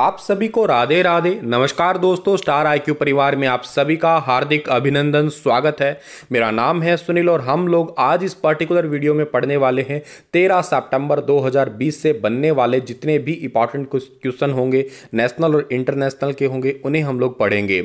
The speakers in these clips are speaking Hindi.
आप सभी को राधे राधे नमस्कार दोस्तों स्टार आईक्यू परिवार में आप सभी का हार्दिक अभिनंदन स्वागत है मेरा नाम है सुनील और हम लोग आज इस पर्टिकुलर वीडियो में पढ़ने वाले हैं 13 सितंबर 2020 से बनने वाले जितने भी इंपॉर्टेंट क्वेश्चन होंगे नेशनल और इंटरनेशनल के होंगे उन्हें हम लोग पढ़ेंगे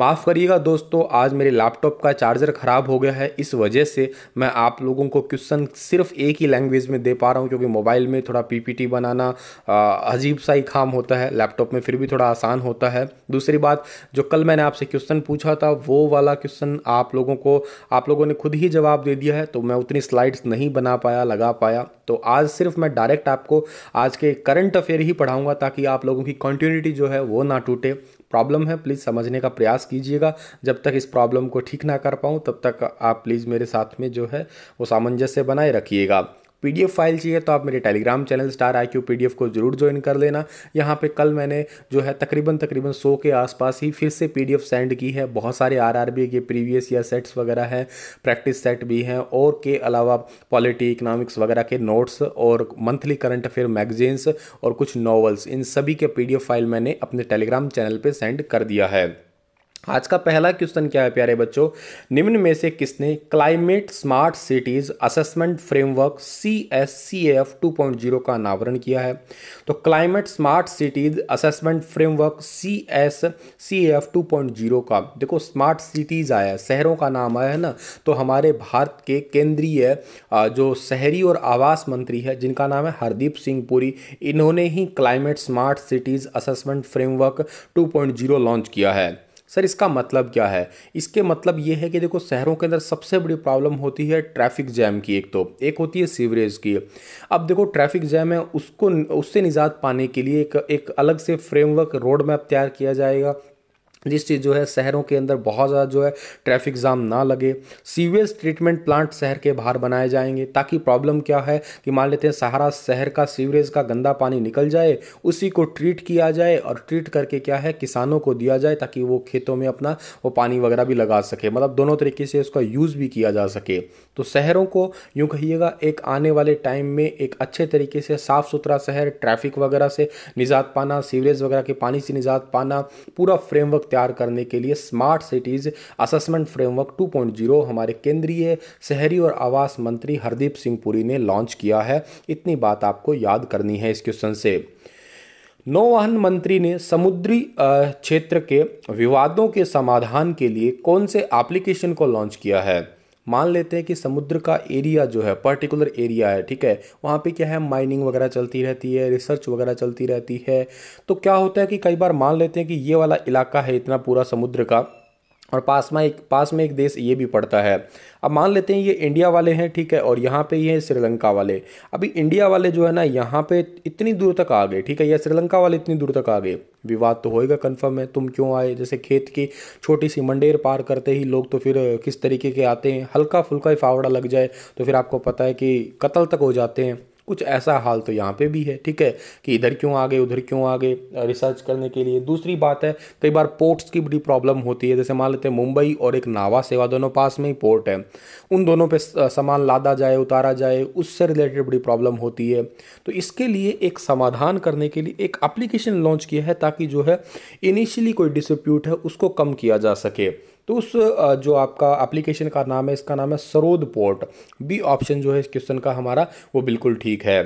माफ़ करिएगा दोस्तों आज मेरे लैपटॉप का चार्जर ख़राब हो गया है इस वजह से मैं आप लोगों को क्वेश्चन सिर्फ एक ही लैंग्वेज में दे पा रहा हूँ क्योंकि मोबाइल में थोड़ा पीपीटी बनाना अजीब सा ही काम होता है लैपटॉप में फिर भी थोड़ा आसान होता है दूसरी बात जो कल मैंने आपसे क्वेश्चन पूछा था वो वाला क्वेश्चन आप लोगों को आप लोगों ने खुद ही जवाब दे दिया है तो मैं उतनी स्लाइड्स नहीं बना पाया लगा पाया तो आज सिर्फ मैं डायरेक्ट आपको आज के करंट अफेयर ही पढ़ाऊँगा ताकि आप लोगों की कंटिन्यूटी जो है वो ना टूटे प्रॉब्लम है प्लीज़ समझने का प्रयास कीजिएगा जब तक इस प्रॉब्लम को ठीक ना कर पाऊँ तब तक आप प्लीज़ मेरे साथ में जो है वो सामंजस्य बनाए रखिएगा पी फाइल चाहिए तो आप मेरे Telegram channel star I Q को ज़रूर ज्वाइन कर लेना यहाँ पर कल मैंने जो है तकरीबन तकरीबन सौ के आसपास ही फिर से पी सेंड की है बहुत सारे आर आर के प्रीवियस ईयर सेट्स वगैरह हैं प्रैक्टिस सेट भी हैं और के अलावा पॉलिटी इकनॉमिक्स वगैरह के नोट्स और मंथली करंट अफेयर मैगजीन्स और कुछ नॉवल्स इन सभी के पी फाइल मैंने अपने टेलीग्राम चैनल पर सेंड कर दिया है आज का पहला क्वेश्चन क्या है प्यारे बच्चों निम्न में से किसने climate smart cities assessment framework C S C F two point zero का अनावरण किया है तो climate smart cities assessment framework C S C F two point zero का देखो स्मार्ट सिटीज आया शहरों का नाम आया है ना तो हमारे भारत के केंद्रीय जो शहरी और आवास मंत्री है जिनका नाम है हरदीप सिंह पुरी इन्होंने ही climate smart cities assessment framework two point zero launch किया है सर इसका मतलब क्या है इसके मतलब ये है कि देखो शहरों के अंदर सबसे बड़ी प्रॉब्लम होती है ट्रैफिक जैम की एक तो एक होती है सीवरेज की अब देखो ट्रैफिक जैम है उसको उससे निजात पाने के लिए एक एक अलग से फ्रेमवर्क रोड मैप तैयार किया जाएगा जिससे जो है शहरों के अंदर बहुत ज़्यादा जो है ट्रैफिक जाम ना लगे सीवेज ट्रीटमेंट प्लांट शहर के बाहर बनाए जाएंगे ताकि प्रॉब्लम क्या है कि मान लेते हैं सहारा शहर का सीवरेज का गंदा पानी निकल जाए उसी को ट्रीट किया जाए और ट्रीट करके क्या है किसानों को दिया जाए ताकि वो खेतों में अपना वो पानी वगैरह भी लगा सके मतलब दोनों तरीके से उसका यूज़ भी किया जा सके तो शहरों को यूँ कहिएगा एक आने वाले टाइम में एक अच्छे तरीके से साफ़ सुथरा शहर ट्रैफिक वगैरह से निजात पाना सीवरेज वगैरह के पानी से निजात पाना पूरा फ्रेमवर्क तैयार करने के लिए स्मार्ट सिटीज़ असेसमेंट फ्रेमवर्क 2.0 हमारे केंद्रीय शहरी और आवास मंत्री हरदीप सिंह पुरी ने लॉन्च किया है इतनी बात आपको याद करनी है इस क्वेश्चन से नौवहन मंत्री ने समुद्री क्षेत्र के विवादों के समाधान के लिए कौन से एप्लीकेशन को लॉन्च किया है मान लेते हैं कि समुद्र का एरिया जो है पर्टिकुलर एरिया है ठीक है वहाँ पे क्या है माइनिंग वगैरह चलती रहती है रिसर्च वगैरह चलती रहती है तो क्या होता है कि कई बार मान लेते हैं कि ये वाला इलाका है इतना पूरा समुद्र का और पास में एक पास में एक देश ये भी पड़ता है अब मान लेते हैं ये इंडिया वाले हैं ठीक है और यहाँ पे ये हैं श्रीलंका वाले अभी इंडिया वाले जो है ना यहाँ पे इतनी दूर तक आ गए ठीक है या श्रीलंका वाले इतनी दूर तक आ गए विवाद तो होएगा कन्फर्म है तुम क्यों आए जैसे खेत की छोटी सी मंडेर पार करते ही लोग तो फिर किस तरीके के आते हैं हल्का फुल्का ही फावड़ा लग जाए तो फिर आपको पता है कि कत्ल तक हो जाते हैं कुछ ऐसा हाल तो यहाँ पे भी है ठीक है कि इधर क्यों आ गए उधर क्यों आ गए रिसर्च करने के लिए दूसरी बात है कई बार पोर्ट्स की बड़ी प्रॉब्लम होती है जैसे मान लेते हैं मुंबई और एक नावा सेवा दोनों पास में ही पोर्ट है उन दोनों पे सामान लादा जाए उतारा जाए उससे रिलेटेड बड़ी प्रॉब्लम होती है तो इसके लिए एक समाधान करने के लिए एक एप्लीकेशन लॉन्च किया है ताकि जो है इनिशियली कोई डिस्प्यूट है उसको कम किया जा सके तो उस जो आपका एप्लीकेशन का नाम है इसका नाम है सरोद पोर्ट बी ऑप्शन जो है इस क्वेश्चन का हमारा वो बिल्कुल ठीक है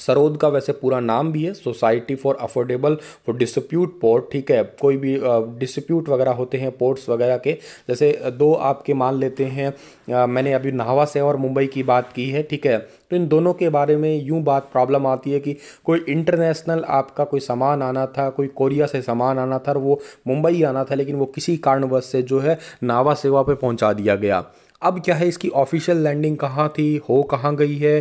सरोद का वैसे पूरा नाम भी है society for affordable for dispute port ठीक है कोई भी डिस्प्यूट वगैरह होते हैं पोर्ट्स वगैरह के जैसे दो आपके मान लेते हैं आ, मैंने अभी नाहवा से और मुंबई की बात की है ठीक है तो इन दोनों के बारे में यूँ बात प्रॉब्लम आती है कि कोई इंटरनेशनल आपका कोई सामान आना था कोई कोरिया से सामान आना था और वो मुंबई आना था लेकिन वो किसी कारणवश से जो है नावा सेवा पे पहुँचा दिया गया अब क्या है इसकी ऑफिशियल लैंडिंग कहाँ थी हो कहाँ गई है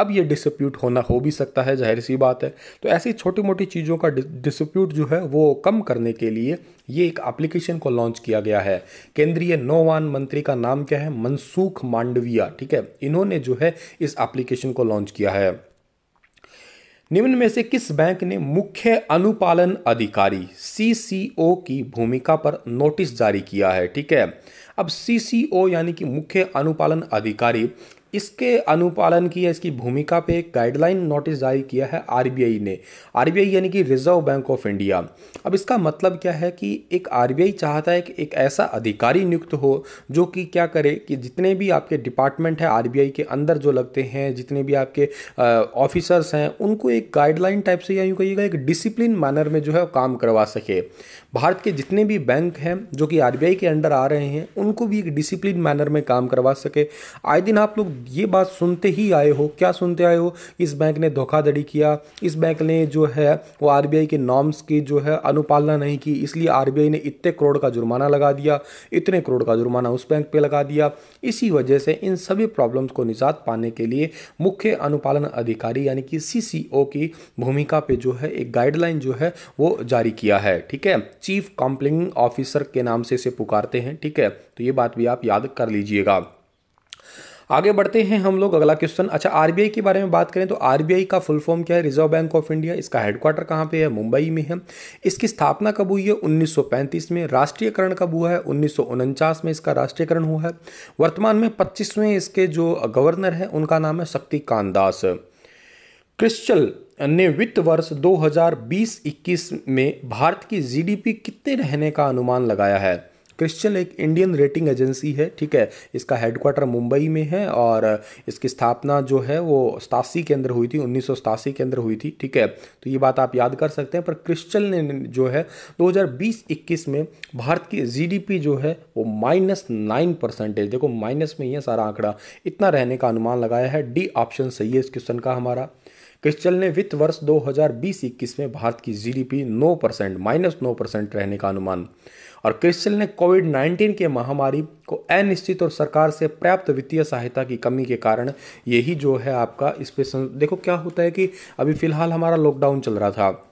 अब ये डिसप्यूट होना हो भी सकता है जाहिर सी बात है तो ऐसी छोटी मोटी चीज़ों का डिसप्यूट जो है वो कम करने के लिए ये एक एप्लीकेशन को लॉन्च किया गया है केंद्रीय नौवान मंत्री का नाम क्या है मनसुख मांडविया ठीक है इन्होंने जो है इस एप्लीकेशन को लॉन्च किया है निम्न में से किस बैंक ने मुख्य अनुपालन अधिकारी सी की भूमिका पर नोटिस जारी किया है ठीक है अब सीसीओ यानी कि मुख्य अनुपालन अधिकारी इसके अनुपालन की या इसकी भूमिका पे एक गाइडलाइन नोटिस जारी किया है आरबीआई ने आरबीआई यानी कि रिजर्व बैंक ऑफ इंडिया अब इसका मतलब क्या है कि एक आरबीआई चाहता है कि एक ऐसा अधिकारी नियुक्त हो जो कि क्या करे कि जितने भी आपके डिपार्टमेंट है आरबीआई के अंदर जो लगते हैं जितने भी आपके ऑफिसर्स हैं उनको एक गाइडलाइन टाइप से या यूँ कहिएगा एक डिसिप्लिन मैनर में जो है काम करवा सके भारत के जितने भी बैंक हैं जो कि आर के अंडर आ रहे हैं उनको भी एक डिसिप्लिन मैनर में काम करवा सके आए दिन आप लोग ये बात सुनते ही आए हो क्या सुनते आए हो इस बैंक ने धोखाधड़ी किया इस बैंक ने जो है वो आर के नॉर्म्स की जो है अनुपालना नहीं की इसलिए आर ने इतने करोड़ का जुर्माना लगा दिया इतने करोड़ का जुर्माना उस बैंक पर लगा दिया इसी वजह से इन सभी प्रॉब्लम्स को निजात पाने के लिए मुख्य अनुपालन अधिकारी यानी कि सी की भूमिका पर जो है एक गाइडलाइन जो है वो जारी किया है ठीक है चीफ कॉम्प्लिंग ऑफिसर के नाम से इसे पुकारते हैं ठीक है तो ये बात भी आप याद कर लीजिएगा आगे बढ़ते हैं हम लोग अगला क्वेश्चन अच्छा आरबीआई के बारे में बात करें तो आरबीआई का फुल फॉर्म क्या है रिजर्व बैंक ऑफ इंडिया इसका हेडक्वार्टर कहाँ पे है मुंबई में है इसकी स्थापना कब हुई है 1935 में राष्ट्रीयकरण कब हुआ है उन्नीस में इसका राष्ट्रीयकरण हुआ है वर्तमान में पच्चीसवें इसके जो गवर्नर हैं उनका नाम है शक्तिकांत दास क्रिस्टल ने वित्त वर्ष 2020-21 में भारत की जीडीपी कितने रहने का अनुमान लगाया है क्रिश्चियन एक इंडियन रेटिंग एजेंसी है ठीक है इसका हेडक्वार्टर मुंबई में है और इसकी स्थापना जो है वो सतासी के अंदर हुई थी उन्नीस के अंदर हुई थी ठीक है तो ये बात आप याद कर सकते हैं पर क्रिश्चियन ने जो है 2020-21 में भारत की जीडीपी जो है वो माइनस नाइन परसेंटेज देखो माइनस में ही है सारा आंकड़ा इतना रहने का अनुमान लगाया है डी ऑप्शन सही है इस क्वेश्चन का हमारा क्रिस्टल ने वित्त वर्ष 2020-21 में भारत की जीडीपी 9 परसेंट माइनस नौ परसेंट रहने का अनुमान और क्रिस्टल ने कोविड 19 के महामारी को अनिश्चित और सरकार से पर्याप्त वित्तीय सहायता की कमी के कारण यही जो है आपका इस पर सं... देखो क्या होता है कि अभी फिलहाल हमारा लॉकडाउन चल रहा था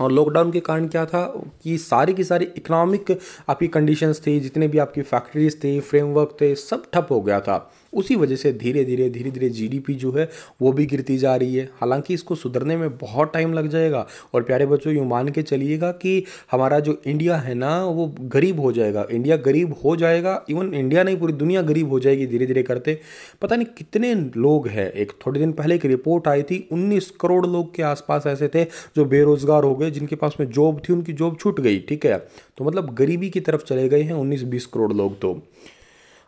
और लॉकडाउन के कारण क्या था कि सारी की सारी इकोनॉमिक आपकी कंडीशंस थी जितने भी आपकी फैक्ट्रीज थी फ्रेमवर्क थे सब ठप हो गया था उसी वजह से धीरे धीरे धीरे धीरे जी जो है वो भी गिरती जा रही है हालांकि इसको सुधरने में बहुत टाइम लग जाएगा और प्यारे बच्चों यूँ मान के चलिएगा कि हमारा जो इंडिया है ना वो गरीब हो जाएगा इंडिया गरीब हो जाएगा इवन इंडिया नहीं पूरी दुनिया गरीब हो जाएगी धीरे धीरे करते पता नहीं कितने लोग हैं एक थोड़े दिन पहले एक रिपोर्ट आई थी उन्नीस करोड़ लोग के आसपास ऐसे थे जो बेरोजगार हो गए जिनके पास में जॉब थी उनकी जॉब छूट गई ठीक है तो मतलब गरीबी की तरफ चले गए हैं उन्नीस बीस करोड़ लोग तो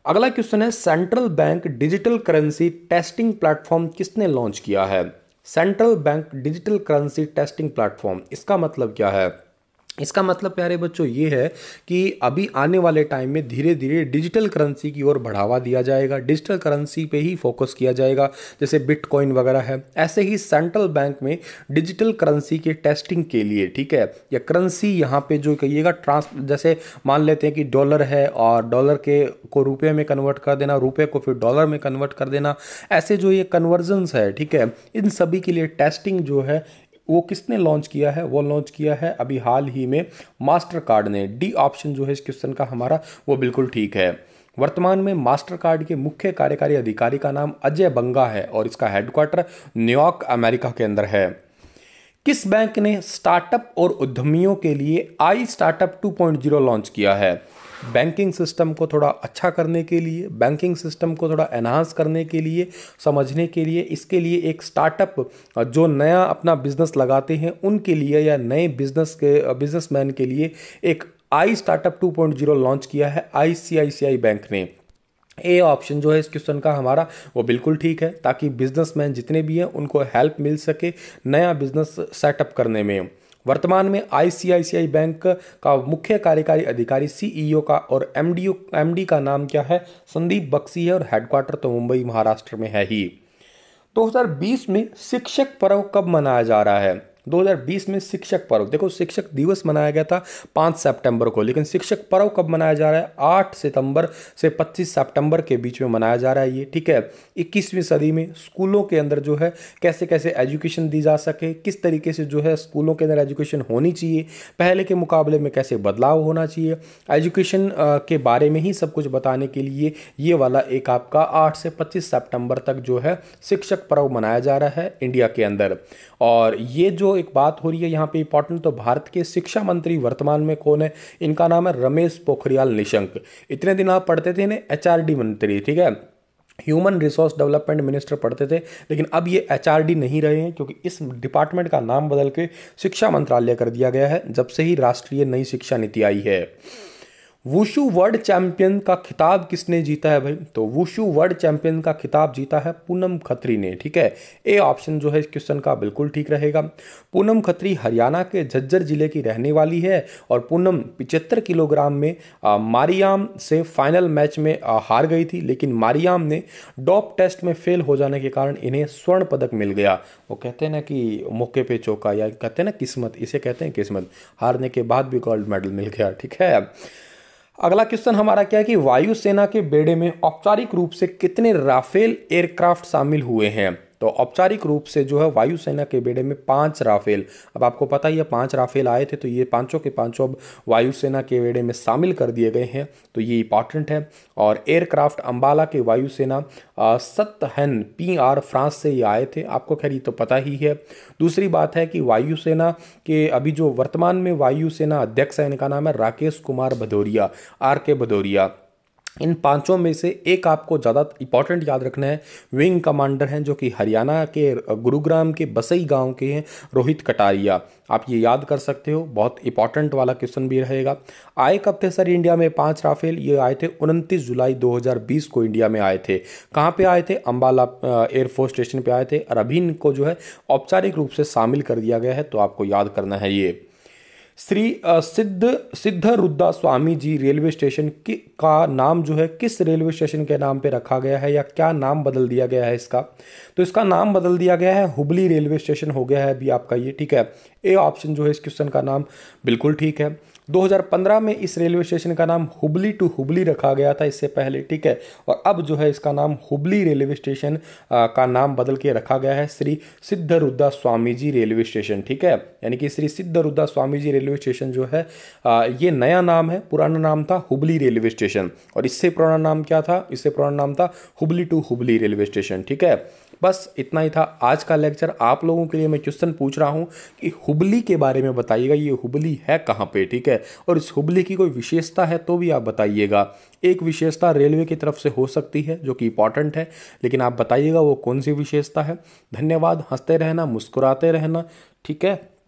अगला क्वेश्चन है central bank digital currency testing platform किसने लॉन्च किया है central bank digital currency testing platform इसका मतलब क्या है इसका मतलब प्यारे बच्चों ये है कि अभी आने वाले टाइम में धीरे धीरे डिजिटल करेंसी की ओर बढ़ावा दिया जाएगा डिजिटल करेंसी पे ही फोकस किया जाएगा जैसे बिटकॉइन वगैरह है ऐसे ही सेंट्रल बैंक में डिजिटल करेंसी के टेस्टिंग के लिए ठीक है या करेंसी यहाँ पे जो कहिएगा ट्रांस जैसे मान लेते हैं कि डॉलर है और डॉलर के को रुपये में कन्वर्ट कर देना रुपये को फिर डॉलर में कन्वर्ट कर देना ऐसे जो ये कन्वर्जन्स है ठीक है इन सभी के लिए टेस्टिंग जो है वो किसने लॉन्च किया है वो लॉन्च किया है अभी हाल ही में मास्टर कार्ड ने डी ऑप्शन जो है इस क्वेश्चन का हमारा वो बिल्कुल ठीक है वर्तमान में मास्टर कार्ड के मुख्य कार्यकारी अधिकारी का नाम अजय बंगा है और इसका हेडक्वार्टर न्यूयॉर्क अमेरिका के अंदर है किस बैंक ने स्टार्टअप और उद्यमियों के लिए आई स्टार्टअप 2.0 लॉन्च किया है बैंकिंग सिस्टम को थोड़ा अच्छा करने के लिए बैंकिंग सिस्टम को थोड़ा एनहांस करने के लिए समझने के लिए इसके लिए एक स्टार्टअप जो नया अपना बिजनेस लगाते हैं उनके लिए या नए बिजनेस के बिजनेसमैन के लिए एक आई स्टार्टअप 2.0 लॉन्च किया है आई बैंक ने ए ऑप्शन जो है इस क्वेश्चन का हमारा वो बिल्कुल ठीक है ताकि बिजनेसमैन जितने भी हैं उनको हेल्प मिल सके नया बिजनेस सेटअप करने में वर्तमान में आईसीआईसीआई बैंक का मुख्य कार्यकारी अधिकारी सीईओ का और एमडीओ एमडी का नाम क्या है संदीप बक्सी है और हेडक्वार्टर तो मुंबई महाराष्ट्र में है ही 2020 में शिक्षक पर्व कब मनाया जा रहा है 2020 में शिक्षक पर्व देखो शिक्षक दिवस मनाया गया था 5 सितंबर को लेकिन शिक्षक पर्व कब मनाया जा रहा है 8 सितंबर से 25 सितंबर के बीच में मनाया जा रहा है ये ठीक है 21वीं सदी में स्कूलों के अंदर जो है कैसे कैसे एजुकेशन दी जा सके किस तरीके से जो है स्कूलों के अंदर एजुकेशन होनी चाहिए पहले के मुकाबले में कैसे बदलाव होना चाहिए एजुकेशन के बारे में ही सब कुछ बताने के लिए ये वाला एक आपका आठ से पच्चीस सेप्टेम्बर तक जो है शिक्षक पर्व मनाया जा रहा है इंडिया के अंदर और ये जो एक बात हो रही है यहाँ पे इंपॉर्टेंट तो भारत के शिक्षा मंत्री वर्तमान में कौन है इनका नाम है रमेश पोखरियाल निशंक इतने दिन आप पढ़ते थे इन्हें एच मंत्री ठीक है ह्यूमन रिसोर्स डेवलपमेंट मिनिस्टर पढ़ते थे लेकिन अब ये एच नहीं रहे हैं क्योंकि इस डिपार्टमेंट का नाम बदल के शिक्षा मंत्रालय कर दिया गया है जब से ही राष्ट्रीय नई शिक्षा नीति आई है वुशु वर्ल्ड चैंपियन का खिताब किसने जीता है भाई तो वुशु वर्ल्ड चैंपियन का खिताब जीता है पूनम खत्री ने ठीक है ए ऑप्शन जो है इस क्वेश्चन का बिल्कुल ठीक रहेगा पूनम खत्री हरियाणा के झज्जर जिले की रहने वाली है और पूनम पिचहत्तर किलोग्राम में आ, मारियाम से फाइनल मैच में आ, हार गई थी लेकिन मारियाम ने डॉप टेस्ट में फेल हो जाने के कारण इन्हें स्वर्ण पदक मिल गया वो कहते हैं ना कि मौके पर चौका या कहते हैं ना किस्मत इसे कहते हैं किस्मत हारने के बाद भी गोल्ड मेडल मिल गया ठीक है अगला क्वेश्चन हमारा क्या है कि वायुसेना के बेड़े में औपचारिक रूप से कितने राफेल एयरक्राफ्ट शामिल हुए हैं तो औपचारिक रूप से जो है वायुसेना के बेड़े में पांच राफेल अब आपको पता ही है पांच राफेल आए थे तो ये पांचों के पांचों अब वायुसेना के बेड़े में शामिल कर दिए गए हैं तो ये इंपॉर्टेंट है और एयरक्राफ्ट अम्बाला के वायुसेना सतहन पी आर फ्रांस से ये आए थे आपको खैर ये तो पता ही है दूसरी बात है कि वायुसेना के अभी जो वर्तमान में वायुसेना अध्यक्ष है इनका नाम है राकेश कुमार भदौरिया आर के भदौरिया इन पांचों में से एक आपको ज़्यादा इंपॉर्टेंट याद रखना है विंग कमांडर हैं जो कि हरियाणा के गुरुग्राम के बसई गांव के हैं रोहित कटारिया आप ये याद कर सकते हो बहुत इंपॉर्टेंट वाला क्वेश्चन भी रहेगा आए कब थे सर इंडिया में पांच राफेल ये आए थे उनतीस जुलाई 2020 को इंडिया में आए थे कहाँ पे आए थे अम्बाला एयरफोर्स स्टेशन पे आए थे और अभी इनको जो है औपचारिक रूप से शामिल कर दिया गया है तो आपको याद करना है ये श्री सिद्ध सिद्ध रुद्रा स्वामी जी रेलवे स्टेशन की का नाम जो है किस रेलवे स्टेशन के नाम पे रखा गया है या क्या नाम बदल दिया गया है इसका तो इसका नाम बदल दिया गया है हुबली रेलवे स्टेशन हो गया है अभी आपका ये ठीक है ए ऑप्शन जो है इस क्वेश्चन का नाम बिल्कुल ठीक है 2015 में इस रेलवे स्टेशन का नाम हुबली टू हुबली रखा गया था इससे पहले ठीक है और अब जो है इसका नाम हुबली रेलवे स्टेशन का नाम बदल के रखा गया है श्री सिद्धरुद्धा स्वामी जी रेलवे स्टेशन ठीक है यानी कि श्री सिद्धरुद्धा स्वामी जी रेलवे स्टेशन जो है आ, ये नया नाम है पुराना नाम था हुबली रेलवे स्टेशन और इससे पुराना नाम क्या था इससे पुराना नाम था Hubli to Hubli railway station ठीक है बस इतना ही था आज का लेक्चर आप लोगों के लिए मैं क्वेश्चन पूछ रहा हूँ कि हुबली के बारे में बताइएगा ये हुबली है कहाँ पे ठीक है और इस हुबली की कोई विशेषता है तो भी आप बताइएगा एक विशेषता रेलवे की तरफ से हो सकती है जो कि इंपॉर्टेंट है लेकिन आप बताइएगा वो कौन सी विशेषता है धन्यवाद हंसते रहना मुस्कुराते रहना ठीक है